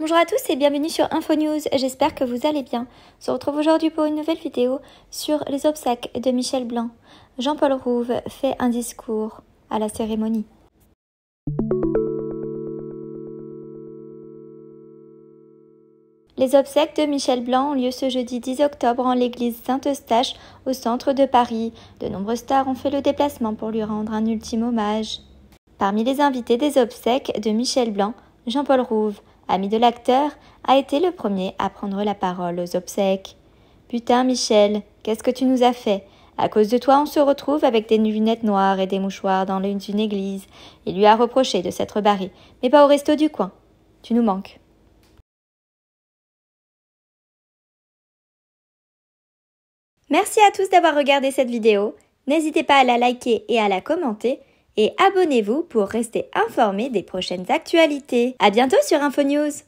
Bonjour à tous et bienvenue sur InfoNews, j'espère que vous allez bien. On se retrouve aujourd'hui pour une nouvelle vidéo sur les obsèques de Michel Blanc. Jean-Paul Rouve fait un discours à la cérémonie. Les obsèques de Michel Blanc ont lieu ce jeudi 10 octobre en l'église Saint-Eustache au centre de Paris. De nombreuses stars ont fait le déplacement pour lui rendre un ultime hommage. Parmi les invités des obsèques de Michel Blanc, Jean-Paul Rouve, ami de l'acteur, a été le premier à prendre la parole aux obsèques. Putain, Michel, qu'est-ce que tu nous as fait À cause de toi, on se retrouve avec des lunettes noires et des mouchoirs dans d'une église. Il lui a reproché de s'être barré, mais pas au resto du coin. Tu nous manques. Merci à tous d'avoir regardé cette vidéo. N'hésitez pas à la liker et à la commenter et abonnez-vous pour rester informé des prochaines actualités. À bientôt sur Infonews!